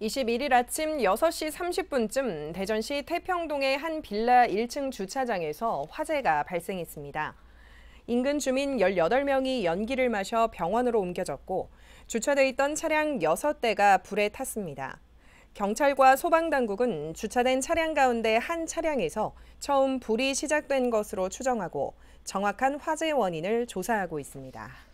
21일 아침 6시 30분쯤 대전시 태평동의 한 빌라 1층 주차장에서 화재가 발생했습니다. 인근 주민 18명이 연기를 마셔 병원으로 옮겨졌고 주차돼 있던 차량 6대가 불에 탔습니다. 경찰과 소방당국은 주차된 차량 가운데 한 차량에서 처음 불이 시작된 것으로 추정하고 정확한 화재 원인을 조사하고 있습니다.